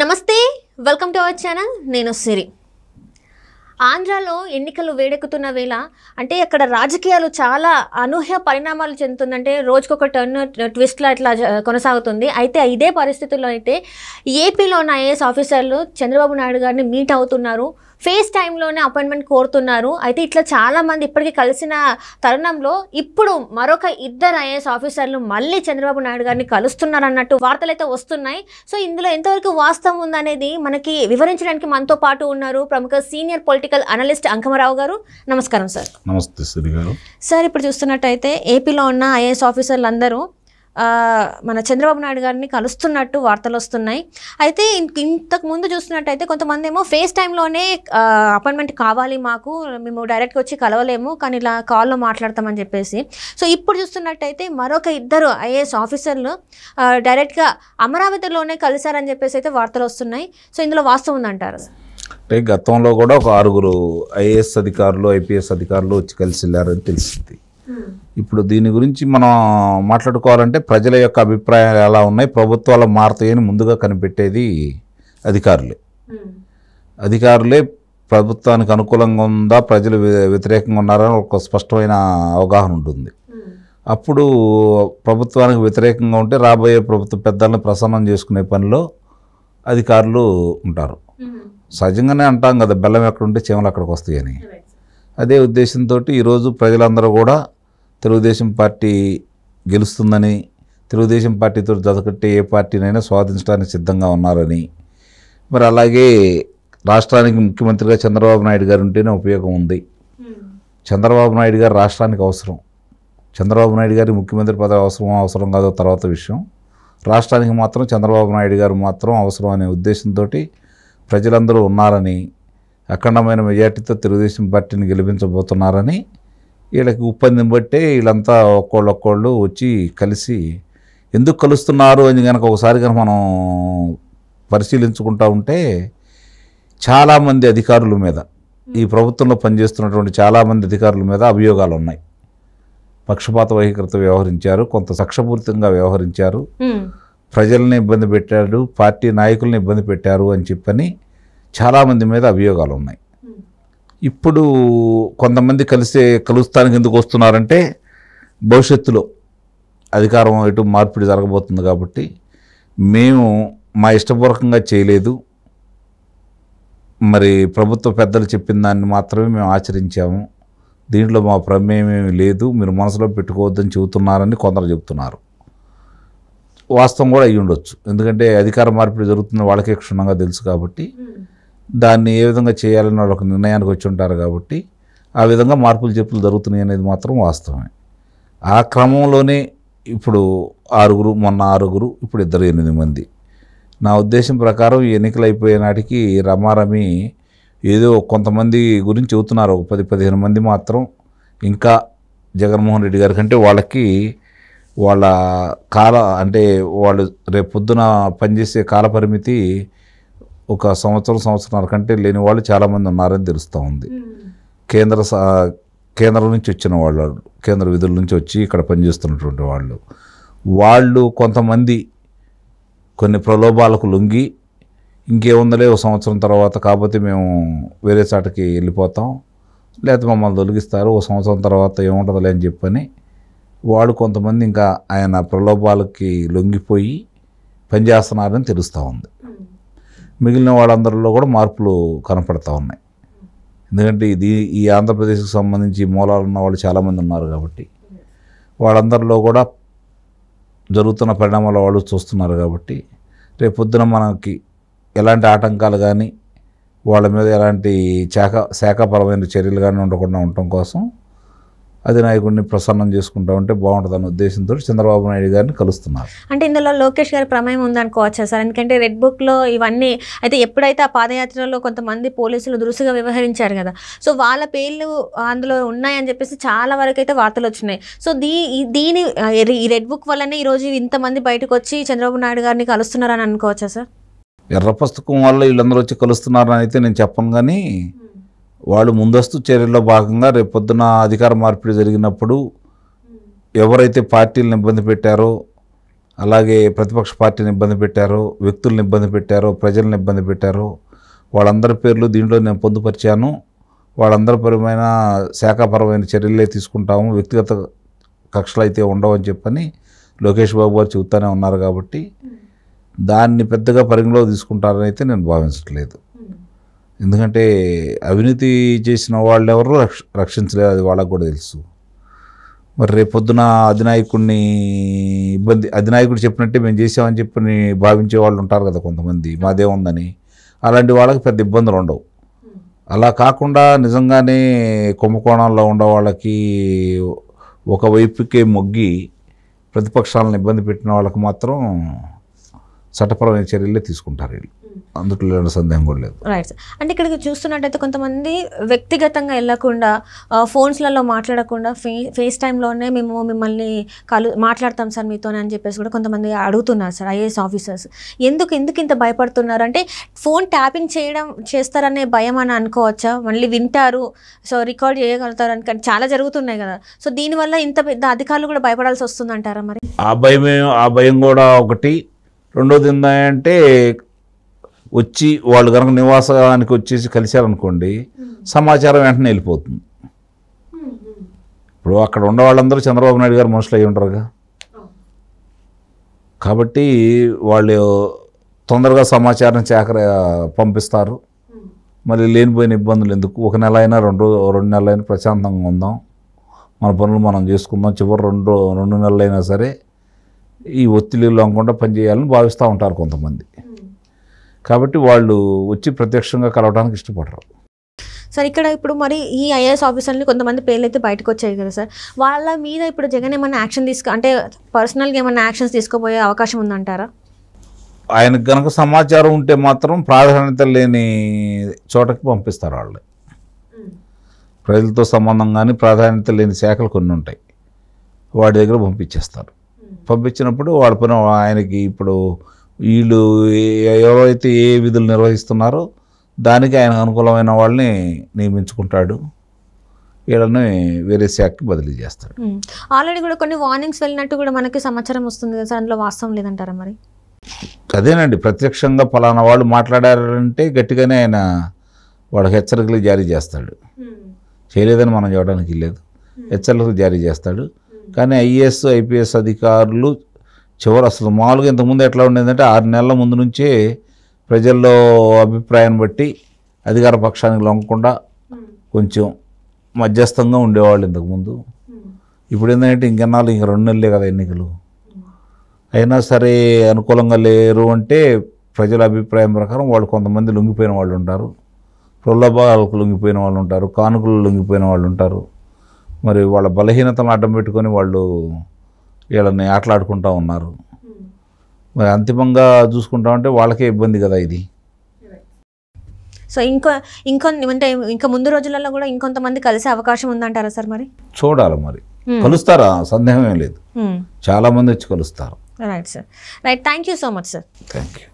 నమస్తే welcome to our channel నేను సిరి ఆంధ్రాలో ఎన్నికలు వేడెక్కుతున్న వేళ అంటే అక్కడ రాజకీయాలు చాలా అనూహ్య పరిణామాలు చెందుతుందంటే రోజుకొక టర్న్ ట్విస్ట్లో ఇట్లా కొనసాగుతుంది అయితే ఇదే పరిస్థితుల్లో అయితే ఏపీలో ఉన్న ఐఏఎస్ ఆఫీసర్లు చంద్రబాబు నాయుడు గారిని మీట్ అవుతున్నారు ఫేస్ టైంలోనే అపాయింట్మెంట్ కోరుతున్నారు అయితే ఇట్లా చాలామంది ఇప్పటికీ కలిసిన తరుణంలో ఇప్పుడు మరొక ఇద్దరు ఐఏఎస్ ఆఫీసర్లు మళ్ళీ చంద్రబాబు నాయుడు గారిని కలుస్తున్నారు అన్నట్టు వార్తలు అయితే వస్తున్నాయి సో ఇందులో ఎంతవరకు వాస్తవం ఉందనేది మనకి వివరించడానికి మనతో పాటు ఉన్నారు ప్రముఖ సీనియర్ పొలిటికల్ అనలిస్ట్ అంకమరావు గారు నమస్కారం సార్ నమస్తే సార్ ఇప్పుడు చూస్తున్నట్టయితే ఏపీలో ఉన్న ఐఏఎస్ ఆఫీసర్లందరూ మన చంద్రబాబు నాయుడు గారిని కలుస్తున్నట్టు వార్తలు వస్తున్నాయి అయితే ఇంతకు ముందు చూస్తున్నట్టయితే కొంతమంది ఏమో ఫేస్ టైంలోనే అపాయింట్మెంట్ కావాలి మాకు మేము డైరెక్ట్గా వచ్చి కలవలేము కానీ ఇలా కాల్లో మాట్లాడతామని చెప్పేసి సో ఇప్పుడు చూస్తున్నట్టయితే మరొక ఇద్దరు ఐఏఎస్ ఆఫీసర్లు డైరెక్ట్గా అమరావతిలోనే కలిశారని చెప్పేసి అయితే వార్తలు వస్తున్నాయి సో ఇందులో వాస్తవం ఉందంటారు అంటే గతంలో కూడా ఒక ఆరుగురు ఐఏఎస్ అధికారులు ఐపీఎస్ అధికారులు వచ్చి కలిసి వెళ్ళారని తెలిసింది ఇప్పుడు దీని గురించి మనం మాట్లాడుకోవాలంటే ప్రజల యొక్క అభిప్రాయాలు ఎలా ఉన్నాయి ప్రభుత్వాలు మారుతాయని ముందుగా కనిపెట్టేది అధికారులే అధికారులే ప్రభుత్వానికి అనుకూలంగా ఉందా ప్రజలు వ్యతిరేకంగా ఉన్నారని ఒక స్పష్టమైన అవగాహన ఉంటుంది అప్పుడు ప్రభుత్వానికి వ్యతిరేకంగా ఉంటే రాబోయే ప్రభుత్వ పెద్దలను ప్రసన్నం చేసుకునే పనిలో అధికారులు ఉంటారు సహజంగానే అంటాం కదా బెల్లం ఎక్కడ ఉంటే అక్కడికి వస్తాయని అదే ఉద్దేశంతో ఈరోజు ప్రజలందరూ కూడా తెలుగుదేశం పార్టీ గెలుస్తుందని తెలుగుదేశం పార్టీతో జతకట్టే ఏ పార్టీనైనా స్వాధించడానికి సిద్ధంగా ఉన్నారని మరి అలాగే రాష్ట్రానికి ముఖ్యమంత్రిగా చంద్రబాబు నాయుడు గారు ఉంటేనే ఉపయోగం ఉంది చంద్రబాబు నాయుడు గారు రాష్ట్రానికి అవసరం చంద్రబాబు నాయుడు గారి ముఖ్యమంత్రి పదవి అవసరం అవసరం కాదో తర్వాత విషయం రాష్ట్రానికి మాత్రం చంద్రబాబు నాయుడు గారు మాత్రం అవసరం అనే ఉద్దేశంతో ప్రజలందరూ ఉన్నారని అఖండమైన మెజార్టీతో తెలుగుదేశం పార్టీని గెలిపించబోతున్నారని వీళ్ళకి ఒప్పందం బట్టే వీళ్ళంతా ఒక్కళ్ళు ఒక్కళ్ళు వచ్చి కలిసి ఎందుకు కలుస్తున్నారు అని కనుక ఒకసారి కనుక మనం పరిశీలించుకుంటూ ఉంటే చాలామంది అధికారుల మీద ఈ ప్రభుత్వంలో పనిచేస్తున్నటువంటి చాలామంది అధికారుల మీద అభియోగాలు ఉన్నాయి పక్షపాత వహీకృత వ్యవహరించారు కొంత సక్షపూరితంగా వ్యవహరించారు ప్రజల్ని ఇబ్బంది పెట్టాడు పార్టీ నాయకుల్ని ఇబ్బంది పెట్టారు అని చెప్పని చాలామంది మీద అభియోగాలు ఉన్నాయి ఇప్పుడు కొంతమంది కలిసే కలుస్తానికి ఎందుకు వస్తున్నారంటే భవిష్యత్తులో అధికారం ఇటు మార్పిడి జరగబోతుంది కాబట్టి మేము మా ఇష్టపూర్వకంగా చేయలేదు మరి ప్రభుత్వ పెద్దలు చెప్పిన దాన్ని మాత్రమే మేము ఆచరించాము దీంట్లో మా ప్రమేయం ఏమి లేదు మీరు మనసులో పెట్టుకోవద్దని చెబుతున్నారని కొందరు చెబుతున్నారు వాస్తవం కూడా అయ్యి ఉండొచ్చు ఎందుకంటే అధికార మార్పిడి జరుగుతున్న వాళ్ళకే క్షుణ్ణంగా తెలుసు కాబట్టి దాన్ని ఏ విధంగా చేయాలని వాళ్ళు ఒక నిర్ణయానికి వచ్చి ఉంటారు కాబట్టి ఆ విధంగా మార్పులు చెప్పులు జరుగుతున్నాయి అనేది మాత్రం వాస్తవమే ఆ క్రమంలోనే ఇప్పుడు ఆరుగురు మొన్న ఆరుగురు ఇప్పుడు ఇద్దరు ఎనిమిది మంది నా ఉద్దేశం ప్రకారం ఎన్నికలు అయిపోయే నాటికి రమారమి ఏదో కొంతమంది గురించి చెబుతున్నారు ఒక పది పదిహేను మంది మాత్రం ఇంకా జగన్మోహన్ రెడ్డి గారి కంటే వాళ్ళకి వాళ్ళ కాల అంటే వాళ్ళు రేపు పొద్దున పనిచేసే కాలపరిమితి ఒక సంవత్సరం సంవత్సరాల కంటే లేని వాళ్ళు చాలామంది ఉన్నారని తెలుస్తూ ఉంది కేంద్ర కేంద్రం నుంచి వచ్చిన వాళ్ళు కేంద్ర విధుల నుంచి వచ్చి ఇక్కడ పనిచేస్తున్నటువంటి వాళ్ళు వాళ్ళు కొంతమంది కొన్ని ప్రలోభాలకు లొంగి ఇంకేముందలే ఒక సంవత్సరం తర్వాత కాకపోతే మేము వేరే చాటకి వెళ్ళిపోతాం లేకపోతే మమ్మల్ని తొలగిస్తారు ఒక సంవత్సరం తర్వాత ఏముంటుందిలే అని చెప్పని వాడు కొంతమంది ఇంకా ఆయన ప్రలోభాలకి లొంగిపోయి పనిచేస్తున్నారని తెలుస్తూ ఉంది మిగిలిన వాళ్ళందరిలో కూడా మార్పులు కనపడతా ఉన్నాయి ఎందుకంటే ఇది ఈ ఆంధ్రప్రదేశ్కి సంబంధించి మూలాలు ఉన్న వాళ్ళు చాలామంది ఉన్నారు కాబట్టి వాళ్ళందరిలో కూడా జరుగుతున్న పరిణామాల వాళ్ళు చూస్తున్నారు కాబట్టి రేపు పొద్దున మనకి ఎలాంటి ఆటంకాలు కానీ వాళ్ళ మీద ఎలాంటి శాఖ శాఖపరమైన చర్యలు కానీ ఉండకుండా ఉండటం కోసం అధినాయకుడిని ప్రసన్నం చేసుకుంటా ఉంటే బాగుంటుందన్న ఉద్దేశంతో చంద్రబాబు నాయుడు గారిని కలుస్తున్నారు అంటే ఇందులో లోకేష్ గారి ప్రమేయం ఉందనుకోవచ్చు సార్ ఎందుకంటే రెడ్ బుక్లో ఇవన్నీ అయితే ఎప్పుడైతే ఆ పాదయాత్రలో కొంతమంది పోలీసులు దురుసుగా వ్యవహరించారు కదా సో వాళ్ళ పేర్లు అందులో ఉన్నాయని చెప్పేసి చాలా వరకు అయితే వార్తలు వచ్చినాయి సో దీ దీని ఈ రెడ్ బుక్ వల్లనే ఈరోజు ఇంతమంది బయటకు వచ్చి చంద్రబాబు నాయుడు గారిని కలుస్తున్నారని అనుకోవచ్చా సార్ ఎర్ర పుస్తకం వల్ల వీళ్ళందరూ వచ్చి కలుస్తున్నారని అయితే నేను చెప్పను కానీ వాళ్ళు ముందస్తు చర్యల్లో భాగంగా రేపొద్దున అధికార మార్పిడి జరిగినప్పుడు ఎవరైతే పార్టీలను ఇబ్బంది పెట్టారో అలాగే ప్రతిపక్ష పార్టీని ఇబ్బంది పెట్టారో వ్యక్తులను ఇబ్బంది పెట్టారో ప్రజలను ఇబ్బంది పెట్టారో వాళ్ళందరి పేర్లు దీంట్లో నేను పొందుపరిచాను వాళ్ళందరి పరమైన శాఖాపరమైన చర్యలే తీసుకుంటాము వ్యక్తిగత కక్షలు అయితే ఉండవని చెప్పని లోకేష్ బాబు గారు చెబుతూనే ఉన్నారు కాబట్టి దాన్ని పెద్దగా పరిగణలో తీసుకుంటారని అయితే నేను భావించట్లేదు ఎందుకంటే అవినీతి చేసిన వాళ్ళు ఎవరు రక్ష రక్షించలేదు అది వాళ్ళకు కూడా తెలుసు మరి రేపొద్దున అధినాయకుడిని ఇబ్బంది అధినాయకుడు చెప్పినట్టే మేము చేసామని చెప్పి భావించే వాళ్ళు ఉంటారు కదా కొంతమంది మాదే ఉందని అలాంటి వాళ్ళకి పెద్ద ఇబ్బందులు ఉండవు అలా కాకుండా నిజంగానే కుంభకోణంలో ఉండే వాళ్ళకి ఒకవైపుకే మొగ్గి ప్రతిపక్షాలను ఇబ్బంది పెట్టిన వాళ్ళకి మాత్రం చట్టపరమైన చర్యలే తీసుకుంటారు వీళ్ళు hmm. సందేహం కూడా లేదు రైట్ సార్ అంటే ఇక్కడికి చూస్తున్నట్టయితే కొంతమంది వ్యక్తిగతంగా వెళ్ళకుండా ఫోన్స్లలో మాట్లాడకుండా ఫే ఫేస్ టైంలోనే మేము మిమ్మల్ని కలు మాట్లాడతాం సార్ మీతోనే అని చెప్పేసి కూడా కొంతమంది అడుగుతున్నారు సార్ ఐఏఎస్ ఆఫీసర్స్ ఎందుకు ఎందుకు ఇంత భయపడుతున్నారు అంటే ఫోన్ ట్యాపింగ్ చేయడం చేస్తారనే భయం అని అనుకోవచ్చా మళ్ళీ వింటారు సో రికార్డ్ చేయగలుగుతారు అని కానీ చాలా జరుగుతున్నాయి కదా సో దీనివల్ల ఇంత పెద్ద అధికారులు కూడా భయపడాల్సి వస్తుందంటారా మరి ఆ భయం ఆ భయం కూడా ఒకటి రెండోది ఏంటంటే వచ్చి వాళ్ళు కనుక నివాసానికి వచ్చేసి కలిశారనుకోండి సమాచారం వెంటనే వెళ్ళిపోతుంది ఇప్పుడు అక్కడ ఉన్న వాళ్ళందరూ చంద్రబాబు నాయుడు గారు మనుషులు అయి ఉంటారుగా కాబట్టి వాళ్ళు తొందరగా సమాచారం చేకర పంపిస్తారు మళ్ళీ లేనిపోయిన ఇబ్బందులు ఎందుకు ఒక నెల అయినా రెండు రెండు నెలలైనా ప్రశాంతంగా ఉందాం మన పనులు మనం చేసుకుందాం చివరి రెండు రెండు నెలలైనా సరే ఈ ఒత్తిడి లొంగకుండా పనిచేయాలని భావిస్తూ ఉంటారు కొంతమంది కాబట్టి వాళ్ళు వచ్చి ప్రత్యక్షంగా కలవడానికి ఇష్టపడరు సార్ ఇక్కడ ఇప్పుడు మరి ఈ ఐఏఎస్ ఆఫీసర్ని కొంతమంది పేర్లు అయితే బయటకు వచ్చాయి కదా సార్ వాళ్ళ మీద ఇప్పుడు జగన్ ఏమైనా యాక్షన్ తీసుకు అంటే పర్సనల్గా ఏమైనా యాక్షన్స్ తీసుకోబోయే అవకాశం ఉందంటారా ఆయనకు కనుక సమాచారం ఉంటే మాత్రం ప్రాధాన్యత లేని చోటకి పంపిస్తారు వాళ్ళు ప్రజలతో సంబంధం కానీ ప్రాధాన్యత లేని శాఖలు కొన్ని ఉంటాయి వాడి దగ్గర పంపించేస్తారు పంపించినప్పుడు వాడి పని ఆయనకి ఇప్పుడు వీళ్ళు ఎవరైతే ఏ విధులు నిర్వహిస్తున్నారో దానికి ఆయన అనుకూలమైన వాళ్ళని నియమించుకుంటాడు వీళ్ళని వేరే శాఖకి బదిలీ చేస్తాడు ఆల్రెడీ కూడా కొన్ని వార్నింగ్స్ వెళ్ళినట్టు కూడా మనకి సమాచారం వస్తుంది కదా సార్ అందులో వాస్తవం లేదంటారా మరి అదేనండి ప్రత్యక్షంగా ఫలానా వాళ్ళు మాట్లాడారంటే గట్టిగానే ఆయన వాడు హెచ్చరికలు జారీ చేస్తాడు చేయలేదని మనం చూడడానికి లేదు హెచ్చరికలు జారీ చేస్తాడు కానీ ఐఏఎస్ ఐపీఎస్ అధికారులు చివరి అసలు మామూలుగా ఇంతకుముందు ఎట్లా ఉండేదంటే ఆరు నెలల ముందు నుంచే ప్రజల్లో అభిప్రాయం బట్టి అధికార పక్షానికి లొంగకుండా కొంచెం మధ్యస్థంగా ఉండేవాళ్ళు ఇంతకుముందు ఇప్పుడు ఏంటంటే ఇంకెన్నాళ్ళు ఇంక రెండు నెలలే కదా ఎన్నికలు అయినా సరే అనుకూలంగా లేరు అంటే ప్రజల అభిప్రాయం ప్రకారం వాళ్ళు కొంతమంది లొంగిపోయిన వాళ్ళు ఉంటారు ప్రలోభాలకు లొంగిపోయిన వాళ్ళు ఉంటారు కానుకలు లొంగిపోయిన వాళ్ళు ఉంటారు మరి వాళ్ళ బలహీనతను అడ్డం పెట్టుకొని వాళ్ళు వీళ్ళని ఆటలాడుకుంటూ ఉన్నారు hmm. మరి అంతిమంగా చూసుకుంటామంటే వాళ్ళకే ఇబ్బంది కదా ఇది సో ఇంకో ఇంకొ అంటే ఇంకా ముందు రోజులలో కూడా ఇంకొంతమంది కలిసే అవకాశం ఉందంటారా సార్ మరి చూడాలి మరి hmm. కలుస్తారా సందేహం ఏం లేదు hmm. చాలా మంది వచ్చి కలుస్తారు right sir right thank you so much sir thank you